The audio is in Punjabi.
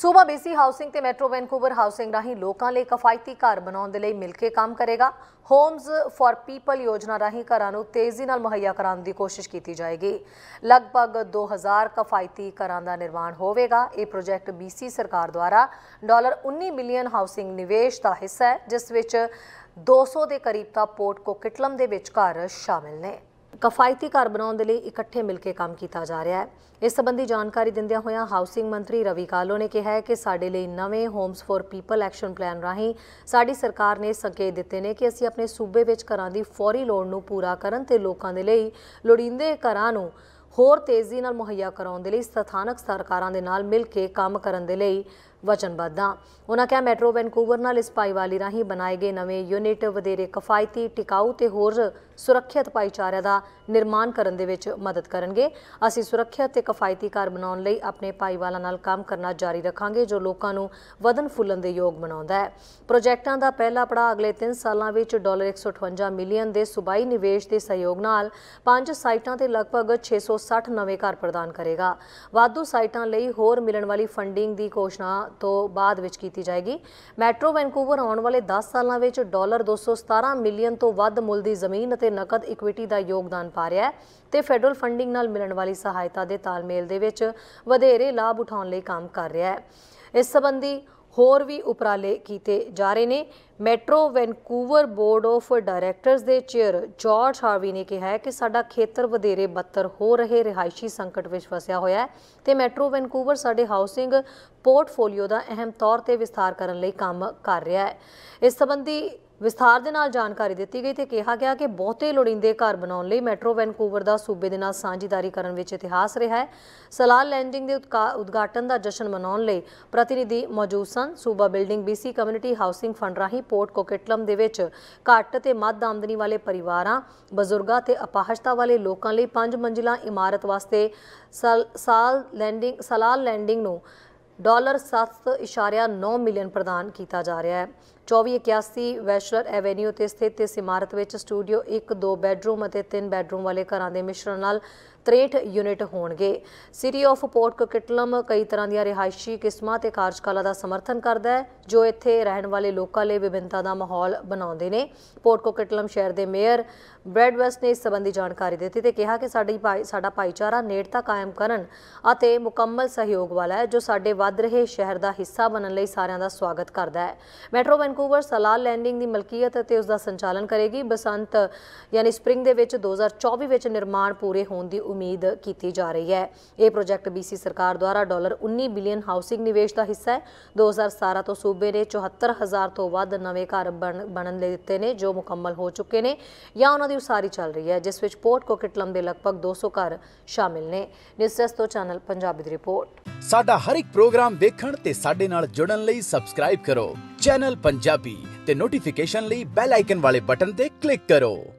ਸੂਬਾ ਬੀਸੀ ਹਾਊਸਿੰਗ ਤੇ ਮੈਟਰੋ ਵੈਨਕੂਵਰ ਹਾਊਸਿੰਗ ਰਾਹੀਂ ਲੋਕਾਂ ਲਈ ਕਫਾਇਤੀ ਘਰ ਬਣਾਉਣ ਦੇ ਲਈ ਮਿਲ ਕੇ ਕੰਮ ਕਰੇਗਾ ਹੋਮਸ ਫਾਰ ਪੀਪਲ ਯੋਜਨਾ ਰਾਹੀਂ ਘਰਾਂ ਨੂੰ ਤੇਜ਼ੀ ਨਾਲ ਮੁਹੱਈਆ ਕਰਾਉਣ ਦੀ ਕੋਸ਼ਿਸ਼ ਕੀਤੀ ਜਾਏਗੀ ਲਗਭਗ 2000 ਕਫਾਇਤੀ ਘਰਾਂ ਦਾ ਨਿਰਮਾਣ ਹੋਵੇਗਾ ਇਹ ਪ੍ਰੋਜੈਕਟ ਬੀਸੀ ਸਰਕਾਰ ਦੁਆਰਾ ਡਾਲਰ 19 ਮਿਲੀਅਨ ਹਾਊਸਿੰਗ ਨਿਵੇਸ਼ ਦਾ ਹਿੱਸਾ ਹੈ ਜਿਸ ਵਿੱਚ 200 ਦੇ ਕਰੀਬ ਦਾ ਪੋਰਟ ਕੋਕਿਟਲਮ ਦੇ ਵਿੱਚ ਘਰ ਸ਼ਾਮਿਲ ਨੇ ਕਫਾਇਤੀ ਘਰ ਬਣਾਉਣ ਦੇ ਲਈ ਇਕੱਠੇ ਮਿਲ ਕੇ ਕੰਮ ਕੀਤਾ ਜਾ ਰਿਹਾ ਹੈ ਇਸ ਸੰਬੰਧੀ ਜਾਣਕਾਰੀ ਦਿੰਦਿਆਂ ਹੋਇਆਂ ਹਾਊਸਿੰਗ ਮੰਤਰੀ ਰਵੀ ਕਾਲੋ ਨੇ ਕਿਹਾ ਹੈ ਕਿ ਸਾਡੇ ਲਈ ਨਵੇਂ homes for people action plan ਰਾਹੀਂ ਸਾਡੀ ਸਰਕਾਰ ਨੇ ਸੰਕੇਤ ਦਿੱਤੇ ਨੇ ਕਿ ਅਸੀਂ ਆਪਣੇ ਸੂਬੇ ਵਿੱਚ ਘਰਾਂ ਦੀ ਫੌਰੀ ਲੋੜ ਨੂੰ ਪੂਰਾ ਕਰਨ ਤੇ ਲੋਕਾਂ ਦੇ ਲਈ ਲੋੜੀਂਦੇ ਘਰਾਂ ਨੂੰ ਹੋਰ ਤੇਜ਼ੀ ਨਾਲ ਮੁਹੱਈਆ ਕਰਾਉਣ ਦੇ ਲਈ ਸਥਾਨਕ ਸਰਕਾਰਾਂ ਦੇ ਨਾਲ ਮਿਲ ਕੇ ਕੰਮ ਕਰਨ ਦੇ ਲਈ ਵਚਨਬੱਧ ਆ ਉਹਨਾਂ ਕਿਹਾ ਮੈਟਰੋ ਵੈਨਕੂਵਰ ਨਾਲ ਇਸ ਪਾਈਵਾਲੀ ਰਾਹੀਂ ਬਣਾਏ ਗਏ ਨਵੇਂ ਯੂਨਿਟ ਵਧੇਰੇ ਕਫਾਇਤੀ ਟਿਕਾਊ ਤੇ ਹੋਰ ਸੁਰੱਖਿਅਤ ਪਾਈਚਾਰਿਆ ਦਾ ਨਿਰਮਾਣ ਕਰਨ ਦੇ ਵਿੱਚ ਮਦਦ ਕਰਨਗੇ ਅਸੀਂ ਸੁਰੱਖਿਅਤ ਤੇ ਕਫਾਇਤੀ ਘਰ ਬਣਾਉਣ ਲਈ ਆਪਣੇ ਭਾਈਵਾਲਾਂ ਨਾਲ ਕੰਮ ਕਰਨਾ ਜਾਰੀ ਰੱਖਾਂਗੇ ਜੋ ਲੋਕਾਂ ਨੂੰ ਵਧਨ ਫੁੱਲਣ ਦੇ ਯੋਗ ਬਣਾਉਂਦਾ ਹੈ ਪ੍ਰੋਜੈਕਟਾਂ ਦਾ ਪਹਿਲਾ ਪੜਾਅ ਅਗਲੇ 3 ਸਾਲਾਂ ਵਿੱਚ ਡਾਲਰ 158 ਮਿਲੀਅਨ ਦੇ ਸੁਬਾਈ ਨਿਵੇਸ਼ ਦੇ ਸਹਿਯੋਗ ਨਾਲ ਪੰਜ ਸਾਈਟਾਂ ਤੇ ਲਗਭਗ 660 ਨਵੇਂ ਘਰ ਪ੍ਰਦਾਨ ਕਰੇਗਾ ਵਾਧੂ ਸਾਈਟਾਂ ਲਈ ਹੋਰ ਮਿਲਣ ਵਾਲੀ ਫੰਡਿੰਗ ਦੀ ਘੋਸ਼ਣਾ ਤੋਂ ਬਾਅਦ ਵਿੱਚ ਕੀਤੀ ਜਾਏਗੀ ਮੈਟਰੋ ਵੈਨਕੂਵਰ ਆਉਣ ਵਾਲੇ 10 ਸਾਲਾਂ ਵਿੱਚ ਡਾਲਰ 217 ਮਿਲੀਅਨ ਤੋਂ ਵੱਧ ਮੁੱਲ ਦੀ ਜ਼ਮੀਨ ਅਤੇ ਨਕਦ ਇਕਵਿਟੀ ਦਾ ਯੋਗਦਾਨ ਪਾ ਰਿਹਾ ਹੈ ਤੇ ਫੈਡਰਲ ਫੰਡਿੰਗ ਨਾਲ ਮਿਲਣ ਵਾਲੀ ਸਹਾਇਤਾ ਦੇ ਤਾਲਮੇਲ ਦੇ ਵਿੱਚ ਵਧੇਰੇ ਲਾਭ ਉਠਾਉਣ ਲਈ ਕੰਮ ਕਰ ਰਿਹਾ ਹੈ ਇਸ ਸੰਬੰਧੀ ਹੋਰ ਵੀ ਉਪਰਾਲੇ ਕੀਤੇ ਜਾ ਰਹੇ ਨੇ metro Vancouver board of directors ਦੇ ਚੇਅਰ ਜਾਰਜ ਹਾਰਵੀ ਨੇ ਕਿਹਾ ਹੈ ਕਿ ਸਾਡਾ ਖੇਤਰ ਵਧੇਰੇ ਬੱਤਰ ਹੋ ਰਹੇ ਰਿਹਾਇਸ਼ੀ ਸੰਕਟ ਵਿੱਚ ਫਸਿਆ ਹੋਇਆ ਹੈ ਤੇ ਮੈਟਰੋ ਵੈਨਕੂਵਰ ਸਾਡੇ ਹਾਊਸਿੰਗ ਪੋਰਟਫੋਲੀਓ ਦਾ ਅਹਿਮ ਤੌਰ ਤੇ ਵਿਸਥਾਰ ਕਰਨ ਲਈ ਕੰਮ ਕਰ ਰਿਹਾ ਹੈ ਇਸ ਸੰਬੰਧੀ ਵਿਸਥਾਰ ਦੇ ਨਾਲ ਜਾਣਕਾਰੀ ਦਿੱਤੀ ਗਈ ਤੇ ਕਿਹਾ ਗਿਆ ਕਿ ਬਹੁਤੇ ਲੋੜੀਂਦੇ ਘਰ ਬਣਾਉਣ ਲਈ ਮੈਟਰੋ ਵੈਨਕੂਵਰ ਦਾ ਸੂਬੇ ਦੇ ਨਾਲ ਸਾਂਝੇਦਾਰੀ ਕਰਨ ਵਿੱਚ ਇਤਿਹਾਸ ਰਿਹਾ ਹੈ ਸਲਾਲ ਲੈਂਡਿੰਗ ਦੇ ਉਦਘਾਟਨ ਦਾ ਜਸ਼ਨ ਮਨਾਉਣ ਲਈ ਪ੍ਰਤੀਨਿਧੀ ਮੌਜੂਦ ਸਨ ਸੂਬਾ building BC community housing fund ਰਾਹੀਂ ਪੋਰਟ ਕੋਕਟਲਮ ਦੇ ਵਿੱਚ ਘੱਟ ਤੇ ਮੱਧ ਆਮਦਨੀ ਵਾਲੇ ਪਰਿਵਾਰਾਂ ਬਜ਼ੁਰਗਾਂ ਤੇ ਅਪਾਹਜਤਾ ਵਾਲੇ ਲੋਕਾਂ ਲਈ 5 ਮੰਜ਼ਿਲਾ ਇਮਾਰਤ ਵਾਸਤੇ ਸਾਲ ਲੈਂਡਿੰਗ ਸਲਾਲ ਲੈਂਡਿੰਗ ਨੂੰ ਡਾਲਰ 7.9 ਮਿਲੀਅਨ ਪ੍ਰਦਾਨ ਕੀਤਾ ਜਾ ਰਿਹਾ ਹੈ 2481 ਵੈਸ਼ਲਰ ਐਵੇਨਿਊ ਤੇ ਸਥਿਤ ਇਸ ਇਮਾਰਤ ਵਿੱਚ ਸਟੂਡੀਓ 1 2 ਬੈੱਡਰੂਮ ਅਤੇ 3 ਬੈੱਡਰੂਮ ਵਾਲੇ ਘਰਾਂ ਦੇ ਮਿਸ਼ਰਣ ਨਾਲ 63 ਯੂਨਿਟ ਹੋਣਗੇ ਸਿਟੀ ਆਫ ਪੋਰਟ ਕੋਕਟਲਮ ਕਈ ਤਰ੍ਹਾਂ ਦੀਆਂ ਰਿਹਾਇਸ਼ੀ ਕਿਸਮਾਂ ਤੇ ਕਾਰਜਕਾਲਾ ਦਾ ਸਮਰਥਨ ਕਰਦਾ ਹੈ ਜੋ ਇੱਥੇ ਰਹਿਣ ਵਾਲੇ ਲੋਕਾਂ ਲਈ ਵਿਭਿੰਨਤਾ ਦਾ ਮਾਹੌਲ ਬਣਾਉਂਦੇ ਨੇ ਪੋਰਟ ਕੋਕਟਲਮ ਸ਼ਹਿਰ ਦੇ ਮੇਅਰ ਬ੍ਰੈਡਵੈਸ ਨੇ ਇਸ ਸੰਬੰਧੀ ਜਾਣਕਾਰੀ ਦਿੱਤੀ ਤੇ ਕਿਹਾ ਕਿ ਸਾਡੀ ਸਾਡਾ ਭਾਈਚਾਰਾ ਨੇੜਤਾ ਕਾਇਮ ਕਰਨ ਅਤੇ ਮੁਕੰਮਲ ਸਹਿਯੋਗ ਵਾਲਾ ਹੈ ਜੋ ਸਾਡੇ ਵੱਧ ਰਹੇ ਸ਼ਹਿਰ ਦਾ ਹਿੱਸਾ ਬਣਨ ਲਈ ਸਾਰਿਆਂ ਦਾ ਸਵਾਗਤ ਕਰਦਾ ਹੈ metro van Vancouver Salal landing ਦੀ ਮਲਕੀਅਤ ਅਤੇ ਉਸ ਦਾ ਸੰਚਾਲਨ ਕਰੇਗੀ ਬਸੰਤ ਯਾਨੀ ਸਪ੍ਰਿੰਗ ਦੇ ਵਿੱਚ 2024 ਵਿੱਚ ਨਿਰਮਾਣ ਪੂਰੇ ਹੋਣ ਦੀ ਉਮੀਦ ਕੀਤੀ ਜਾ ਰਹੀ ਹੈ ਇਹ ਪ੍ਰੋਜੈਕਟ BC ਸਰਕਾਰ ਦੁਆਰਾ ਡਾਲਰ 19 ਬਿਲੀਅਨ ਹਾਊਸਿੰਗ ਨਿਵੇਸ਼ ਦਾ ਹਿੱਸਾ ਹੈ 2017 ਤੋਂ ਸੂਬੇ ਨੇ 74000 ਤੋਂ ਵੱਧ ਨਵੇਂ ਘਰ ਬਣਨ ਲਈ ਦਿੱਤੇ ਨੇ ਜੋ ਮੁਕੰਮਲ ਹੋ ਚੁੱਕੇ ਨੇ ਜਾਂ ਉਹਨਾਂ ਦੀ ਉਸਾਰੀ ਚੱਲ ਰਹੀ ਹੈ ਜਿਸ ਵਿੱਚ ਪੋਰਟ ਕੋਕਟਲਮ ਦੇ ਲਗਭਗ 200 ਘਰ ਸ਼ਾਮਿਲ ਨੇ ਨਿਊਜ਼ ਤੋਂ ਚੈਨਲ ਪੰਜਾਬੀ ਦੀ ਰਿਪੋਰਟ ਸਾਡਾ ਹਰ ਇੱਕ ਪ੍ਰੋਗਰਾਮ ਦੇਖਣ ਤੇ ਸਾਡੇ ਨਾਲ ਜੁੜਨ ਲਈ ਸਬਸਕ੍ਰਾਈਬ ਕਰੋ ਚੈਨਲ ਪੰਜਾਬੀ ਤੇ ਨੋਟੀਫਿਕੇਸ਼ਨ ਲਈ ਬੈਲ ਆਈਕਨ ਵਾਲੇ ਬਟਨ ਤੇ ਕਲਿੱਕ ਕਰੋ